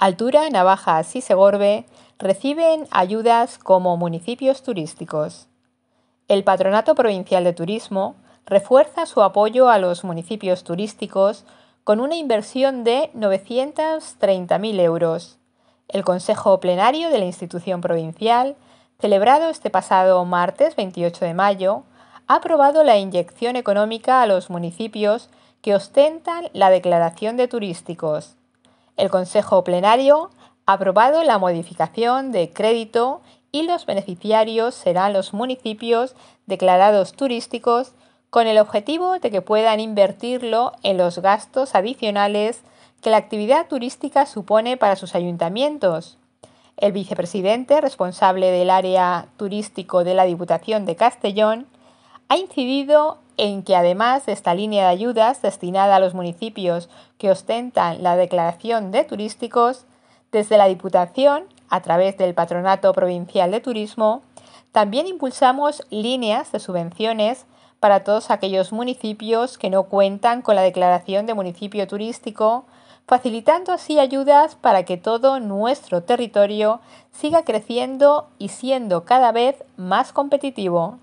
Altura, Navajas y Segorbe reciben ayudas como municipios turísticos. El Patronato Provincial de Turismo refuerza su apoyo a los municipios turísticos con una inversión de 930.000 euros. El Consejo Plenario de la institución provincial, celebrado este pasado martes 28 de mayo, ha aprobado la inyección económica a los municipios que ostentan la declaración de turísticos el Consejo Plenario ha aprobado la modificación de crédito y los beneficiarios serán los municipios declarados turísticos con el objetivo de que puedan invertirlo en los gastos adicionales que la actividad turística supone para sus ayuntamientos. El vicepresidente responsable del área turístico de la Diputación de Castellón ha incidido en que además de esta línea de ayudas destinada a los municipios que ostentan la declaración de turísticos, desde la Diputación, a través del Patronato Provincial de Turismo, también impulsamos líneas de subvenciones para todos aquellos municipios que no cuentan con la declaración de municipio turístico, facilitando así ayudas para que todo nuestro territorio siga creciendo y siendo cada vez más competitivo.